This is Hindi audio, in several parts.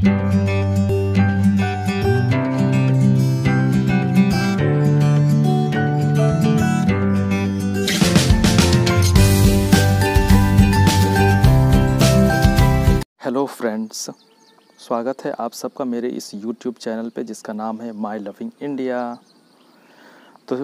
हेलो फ्रेंड्स स्वागत है आप सबका मेरे इस यूट्यूब चैनल पे जिसका नाम है माय लविंग इंडिया तो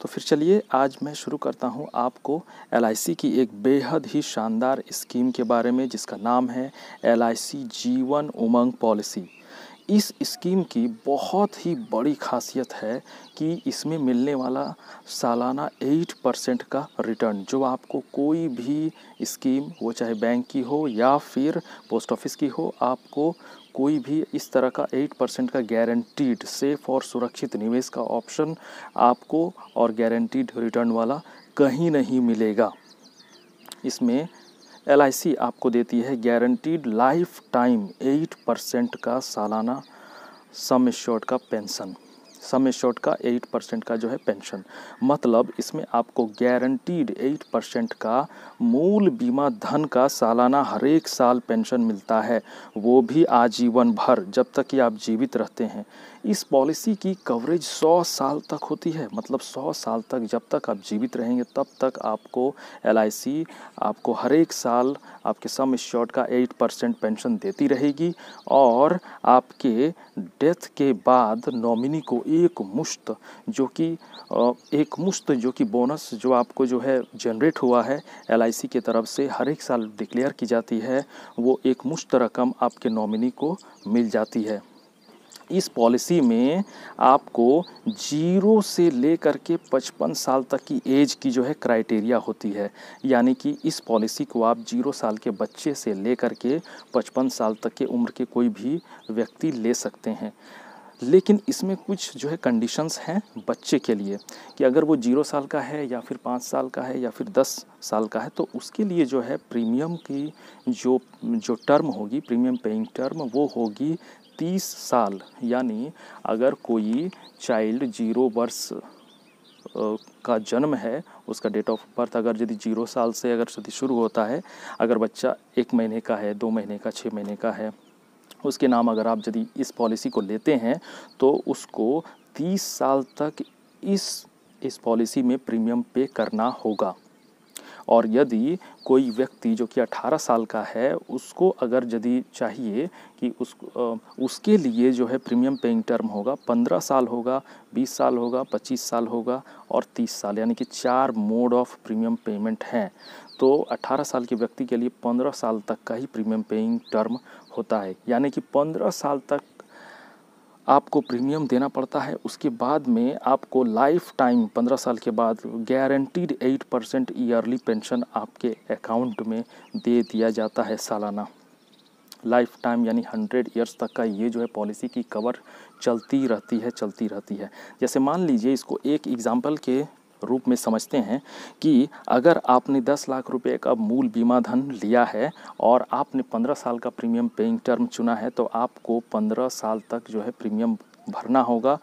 तो फिर चलिए आज मैं शुरू करता हूँ आपको एल की एक बेहद ही शानदार स्कीम के बारे में जिसका नाम है एल जीवन उमंग पॉलिसी इस स्कीम की बहुत ही बड़ी खासियत है कि इसमें मिलने वाला सालाना एट परसेंट का रिटर्न जो आपको कोई भी स्कीम वो चाहे बैंक की हो या फिर पोस्ट ऑफिस की हो आपको कोई भी इस तरह का एट परसेंट का गारंटीड सेफ और सुरक्षित निवेश का ऑप्शन आपको और गारंटीड रिटर्न वाला कहीं नहीं मिलेगा इसमें एल आपको देती है guaranteed life time eight percent का सालाना सम श्योर्ड का पेंशन सम श्योर्ड का एट परसेंट का जो है पेंशन मतलब इसमें आपको गारंटीड एट परसेंट का मूल बीमा धन का सालाना हर एक साल पेंशन मिलता है वो भी आजीवन भर जब तक कि आप जीवित रहते हैं इस पॉलिसी की कवरेज 100 साल तक होती है मतलब 100 साल तक जब तक आप जीवित रहेंगे तब तक आपको एल आपको हर एक साल आपके सम श्योर्ड का 8 परसेंट पेंशन देती रहेगी और आपके डेथ के बाद नॉमिनी को एक मुश्त जो कि एक मुश्त जो कि बोनस जो आपको जो है जनरेट हुआ है एल की तरफ से हर एक साल डिक्लेयर की जाती है वो एक मुश्त रकम आपके नॉमिनी को मिल जाती है इस पॉलिसी में आपको जीरो से ले कर के पचपन साल तक की एज की जो है क्राइटेरिया होती है यानी कि इस पॉलिसी को आप जीरो साल के बच्चे से ले कर के पचपन साल तक के उम्र के कोई भी व्यक्ति ले सकते हैं लेकिन इसमें कुछ जो है कंडीशंस हैं बच्चे के लिए कि अगर वो जीरो साल का है या फिर पाँच साल का है या फिर दस साल का है तो उसके लिए जो है प्रीमियम की जो जो टर्म होगी प्रीमियम पेइंग टर्म वो होगी तीस साल यानी अगर कोई चाइल्ड जीरो वर्ष का जन्म है उसका डेट ऑफ बर्थ अगर यदि जीरो साल से अगर यदि शुरू होता है अगर बच्चा एक महीने का है दो महीने का छः महीने का है उसके नाम अगर आप यदि इस पॉलिसी को लेते हैं तो उसको तीस साल तक इस इस पॉलिसी में प्रीमियम पे करना होगा और यदि कोई व्यक्ति जो कि 18 साल का है उसको अगर यदि चाहिए कि उस उसके लिए जो है प्रीमियम पेइंग टर्म होगा 15 साल होगा 20 साल होगा 25 साल होगा और 30 साल यानी कि चार मोड ऑफ प्रीमियम पेमेंट हैं तो 18 साल के व्यक्ति के लिए 15 साल तक का ही प्रीमियम पेइंग टर्म होता है यानी कि 15 साल तक आपको प्रीमियम देना पड़ता है उसके बाद में आपको लाइफ टाइम पंद्रह साल के बाद guaranteed eight percent yearly pension आपके अकाउंट में दे दिया जाता है सालाना लाइफ टाइम यानी हंड्रेड ईयर्स तक का ये जो है पॉलिसी की कवर चलती रहती है चलती रहती है जैसे मान लीजिए इसको एक एग्ज़ाम्पल के रूप में समझते हैं कि अगर आपने 10 लाख रुपए का मूल बीमा धन लिया है और आपने 15 साल का प्रीमियम पेइंग टर्म चुना है तो आपको 15 साल तक जो है प्रीमियम भरना होगा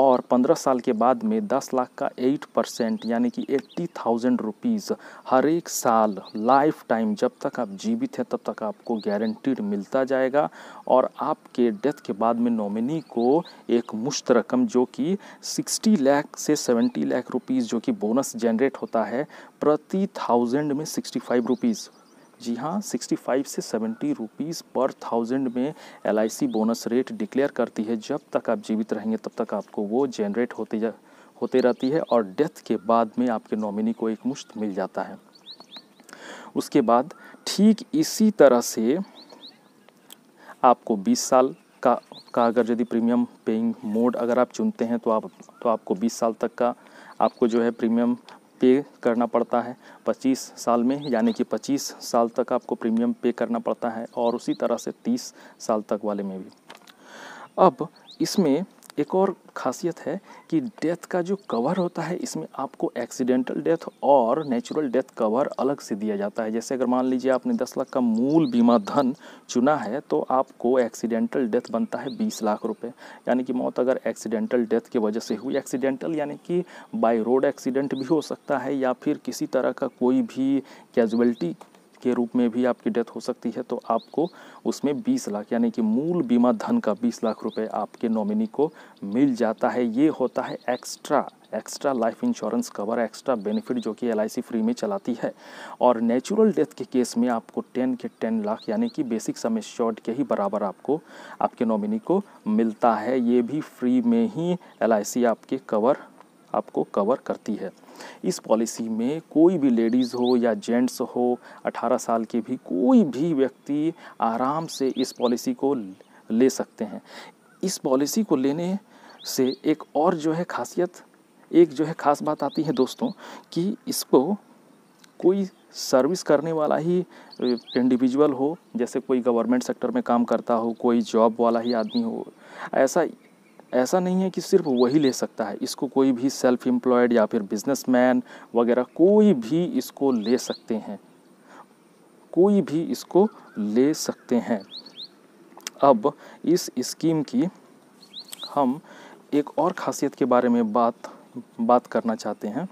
और 15 साल के बाद में 10 लाख का 8 परसेंट यानी कि एट्टी थाउजेंड रुपीज़ हर एक साल लाइफ टाइम जब तक आप जीवित हैं तब तक आपको गारंटीड मिलता जाएगा और आपके डेथ के बाद में नॉमिनी को एक मुश्त रकम जो कि 60 लाख से 70 लाख रुपीज़ जो कि बोनस जनरेट होता है प्रति थाउजेंड में फाइव रुपीज़ जी हाँ 65 से 70 रुपीज़ पर थाउजेंड में एल बोनस रेट डिक्लेयर करती है जब तक आप जीवित रहेंगे तब तक आपको वो जनरेट होते जा होते रहती है और डेथ के बाद में आपके नॉमिनी को एक मुश्त मिल जाता है उसके बाद ठीक इसी तरह से आपको 20 साल का का अगर यदि प्रीमियम पेइंग मोड अगर आप चुनते हैं तो आप तो आपको 20 साल तक का आपको जो है प्रीमियम पे करना पड़ता है 25 साल में यानी कि 25 साल तक आपको प्रीमियम पे करना पड़ता है और उसी तरह से 30 साल तक वाले में भी अब इसमें एक और खासियत है कि डेथ का जो कवर होता है इसमें आपको एक्सीडेंटल डेथ और नेचुरल डेथ कवर अलग से दिया जाता है जैसे अगर मान लीजिए आपने 10 लाख का मूल बीमा धन चुना है तो आपको एक्सीडेंटल डेथ बनता है 20 लाख रुपए यानी कि मौत अगर एक्सीडेंटल डेथ की वजह से हुई एक्सीडेंटल यानी कि बाई रोड एक्सीडेंट भी हो सकता है या फिर किसी तरह का कोई भी कैजुअलिटी के रूप में भी आपकी डेथ हो सकती है तो आपको उसमें 20 लाख यानी कि मूल बीमा धन का 20 लाख रुपए आपके नॉमिनी को मिल जाता है ये होता है extra extra life insurance cover extra benefit जो कि एल फ्री में चलाती है और नेचुरल डेथ के केस में आपको टेन के टेन लाख यानी कि बेसिक समय शॉर्ट के ही बराबर आपको आपके नॉमिनी को मिलता है ये भी फ्री में ही एल आपके कवर आपको कवर करती है इस पॉलिसी में कोई भी लेडीज़ हो या जेंट्स हो 18 साल के भी कोई भी व्यक्ति आराम से इस पॉलिसी को ले सकते हैं इस पॉलिसी को लेने से एक और जो है खासियत एक जो है ख़ास बात आती है दोस्तों कि इसको कोई सर्विस करने वाला ही इंडिविजुअल हो जैसे कोई गवर्नमेंट सेक्टर में काम करता हो कोई जॉब वाला ही आदमी हो ऐसा ऐसा नहीं है कि सिर्फ वही ले सकता है इसको कोई भी सेल्फ एम्प्लॉयड या फिर बिजनेसमैन वगैरह कोई भी इसको ले सकते हैं कोई भी इसको ले सकते हैं अब इस स्कीम की हम एक और खासियत के बारे में बात बात करना चाहते हैं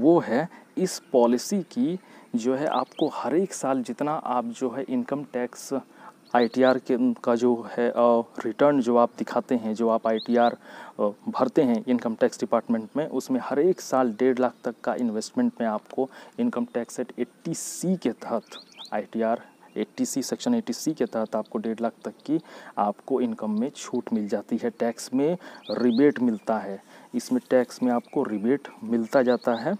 वो है इस पॉलिसी की जो है आपको हर एक साल जितना आप जो है इनकम टैक्स आईटीआर के का जो है रिटर्न जो आप दिखाते हैं जो आप आईटीआर भरते हैं इनकम टैक्स डिपार्टमेंट में उसमें हर एक साल डेढ़ लाख तक का इन्वेस्टमेंट में आपको income tax eight eighty C के तहत ITR eighty C section eighty C के तहत आपको डेढ़ लाख तक की आपको इनकम में छूट मिल जाती है टैक्स में रिबेट मिलता है इसमें टैक्स में आपको रिबेट मिलता जाता है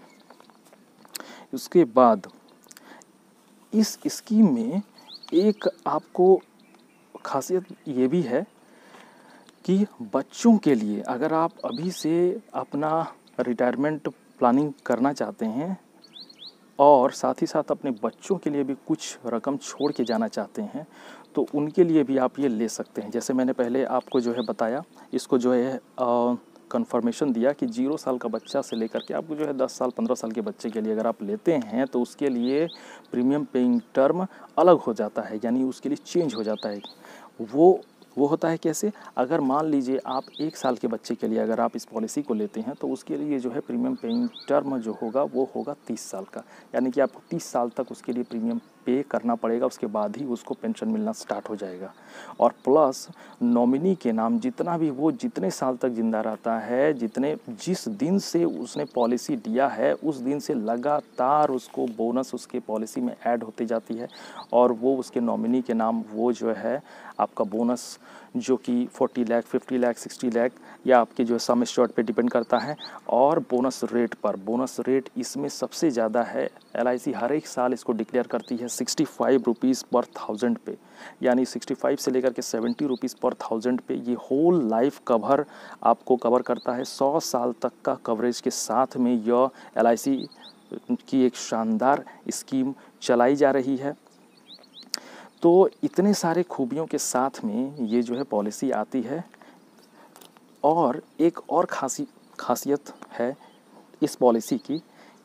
उसके बाद इस स्कीम में एक आपको खासियत ये भी है कि बच्चों के लिए अगर आप अभी से अपना रिटायरमेंट प्लानिंग करना चाहते हैं और साथ ही साथ अपने बच्चों के लिए भी कुछ रकम छोड़ के जाना चाहते हैं तो उनके लिए भी आप ये ले सकते हैं जैसे मैंने पहले आपको जो है बताया इसको जो है आ, कन्फर्मेशन दिया कि जीरो साल का बच्चा से लेकर के आपको जो है दस साल पंद्रह साल के बच्चे के लिए अगर आप लेते हैं तो उसके लिए प्रीमियम पेइंग टर्म अलग हो जाता है यानी उसके लिए चेंज हो जाता है वो वो होता है कैसे अगर मान लीजिए आप एक साल के बच्चे के लिए अगर आप इस पॉलिसी को लेते हैं तो उसके लिए जो है प्रीमियम पेइंग टर्म जो होगा वो होगा तीस साल का यानी कि आपको तीस साल तक उसके लिए प्रीमियम पे करना पड़ेगा उसके बाद ही उसको पेंशन मिलना स्टार्ट हो जाएगा और प्लस नॉमिनी के नाम जितना भी वो जितने साल तक ज़िंदा रहता है जितने जिस दिन से उसने पॉलिसी दिया है उस दिन से लगातार उसको बोनस उसके पॉलिसी में ऐड होती जाती है और वो उसके नॉमिनी के नाम वो जो है आपका बोनस जो कि 40 लाख 50 लाख 60 लाख या आपके जो है सम स्टॉर्ट पे डिपेंड करता है और बोनस रेट पर बोनस रेट इसमें सबसे ज़्यादा है एल हर एक साल इसको डिक्लेयर करती है सिक्सटी फाइव रुपीज़ पर थाउजेंड पे यानी सिक्सटी फाइव से लेकर के सेवेंटी रुपीज़ पर थाउजेंड पे ये होल लाइफ कवर आपको कवर करता है सौ साल तक का कवरेज के साथ में यह एल की एक शानदार स्कीम चलाई जा रही है तो इतने सारे खूबियों के साथ में ये जो है पॉलिसी आती है और एक और खासी खासियत है इस पॉलिसी की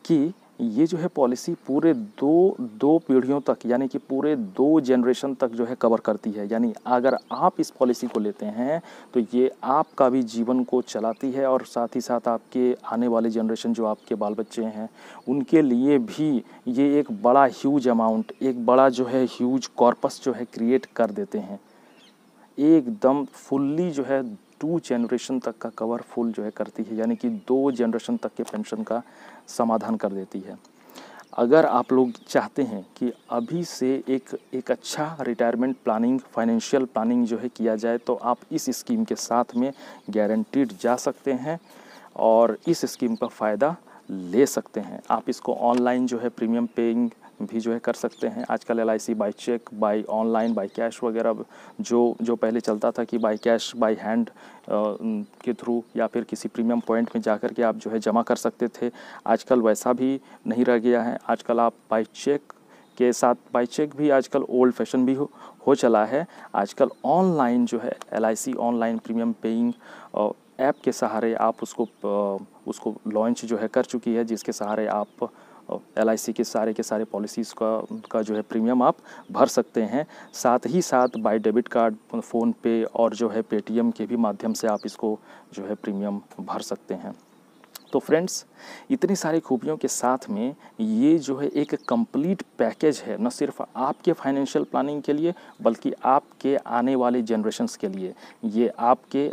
कि ये जो है पॉलिसी पूरे दो दो पीढ़ियों तक यानी कि पूरे दो जनरेशन तक जो है कवर करती है यानी अगर आप इस पॉलिसी को लेते हैं तो ये आपका भी जीवन को चलाती है और साथ ही साथ आपके आने वाले जनरेशन जो आपके बाल बच्चे हैं उनके लिए भी ये एक बड़ा ह्यूज अमाउंट एक बड़ा जो है ह्यूज कॉर्पस जो है क्रिएट कर देते हैं एकदम फुल्ली जो है टू जनरेशन तक का कवर फुल जो है करती है यानी कि दो जनरेशन तक के पेंशन का समाधान कर देती है अगर आप लोग चाहते हैं कि अभी से एक एक अच्छा रिटायरमेंट प्लानिंग फाइनेंशियल प्लानिंग जो है किया जाए तो आप इस स्कीम के साथ में गारंटीड जा सकते हैं और इस स्कीम का फ़ायदा ले सकते हैं आप इसको ऑनलाइन जो है प्रीमियम पेइंग भी जो है कर सकते हैं आजकल L I C by cheque by online by cash वगैरह जो जो पहले चलता था कि बाई कैश बाई हैंड के थ्रू या फिर किसी प्रीमियम पॉइंट में जा कर के आप जो है जमा कर सकते थे आजकल वैसा भी नहीं रह गया है आजकल आप बाई चेक के साथ बाई चेक भी आजकल ओल्ड फैशन भी हो, हो चला है आजकल ऑनलाइन जो है L I C online premium paying app के सहारे आप उसको उसको लॉन्च जो है कर चुकी है जिसके सहारे आप एल के सारे के सारे पॉलिसीज़ का का जो है प्रीमियम आप भर सकते हैं साथ ही साथ बाय डेबिट कार्ड फ़ोन पे और जो है पेटीएम के भी माध्यम से आप इसको जो है प्रीमियम भर सकते हैं तो फ्रेंड्स इतनी सारी खूबियों के साथ में ये जो है एक कंप्लीट पैकेज है न सिर्फ आपके फाइनेंशियल प्लानिंग के लिए बल्कि आपके आने वाले जनरेशन्स के लिए ये आपके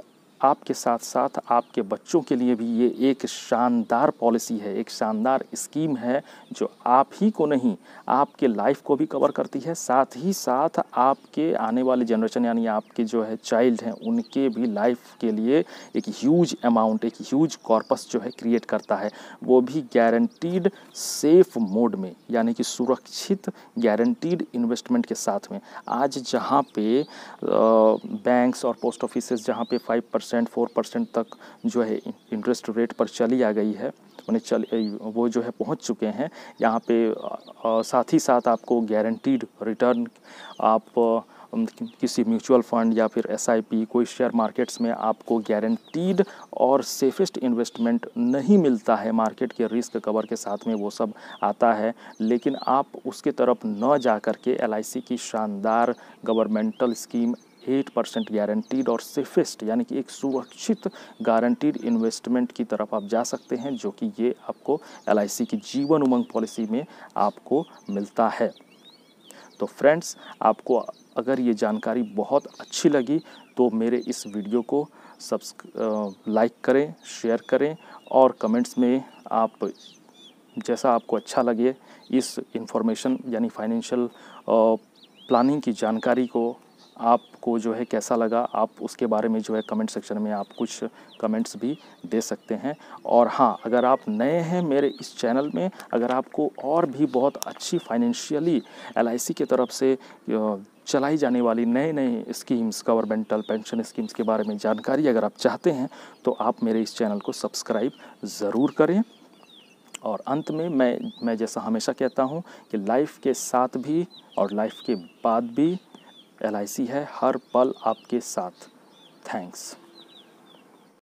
आपके साथ साथ आपके बच्चों के लिए भी ये एक शानदार पॉलिसी है एक शानदार स्कीम है जो आप ही को नहीं आपके लाइफ को भी कवर करती है साथ ही साथ आपके आने वाले जनरेशन यानी आपके जो है चाइल्ड हैं उनके भी लाइफ के लिए एक ह्यूज अमाउंट एक ह्यूज कॉर्पस जो है क्रिएट करता है वो भी गारंटीड सेफ मोड में यानी कि सुरक्षित गारंटीड इन्वेस्टमेंट के साथ में आज जहाँ पे बैंक्स और पोस्ट ऑफिस जहाँ पे फाइव परसेंट फोर परसेंट तक जो है इंटरेस्ट रेट पर चली आ गई है उन्हें चल वो जो है पहुंच चुके हैं यहाँ पे साथ ही साथ आपको गारंटीड रिटर्न आप किसी म्यूचुअल फंड या फिर एस कोई शेयर मार्केट्स में आपको गारंटीड और सेफेस्ट इन्वेस्टमेंट नहीं मिलता है मार्केट के रिस्क कवर के साथ में वो सब आता है लेकिन आप उसके तरफ न जा करके के एल की शानदार governmental scheme eight percent guaranteed और सेफेस्ट यानी कि एक सुरक्षित गारंटीड इन्वेस्टमेंट की तरफ आप जा सकते हैं जो कि ये आपको एल की जीवन उमंग पॉलिसी में आपको मिलता है तो फ्रेंड्स आपको अगर ये जानकारी बहुत अच्छी लगी तो मेरे इस वीडियो को सब्स लाइक करें शेयर करें और कमेंट्स में आप जैसा आपको अच्छा लगे इस इंफॉर्मेशन यानी फाइनेंशियल प्लानिंग की जानकारी को आपको जो है कैसा लगा आप उसके बारे में जो है कमेंट सेक्शन में आप कुछ कमेंट्स भी दे सकते हैं और हाँ अगर आप नए हैं मेरे इस चैनल में अगर आपको और भी बहुत अच्छी फाइनेंशियली एल की तरफ से चलाई जाने वाली नए नए स्कीम्स गवर्नमेंटल पेंशन स्कीम्स के बारे में जानकारी अगर आप चाहते हैं तो आप मेरे इस चैनल को सब्सक्राइब ज़रूर करें और अंत में मैं मैं जैसा हमेशा कहता हूँ कि लाइफ के साथ भी और लाइफ के बाद भी एल है हर पल आपके साथ थैंक्स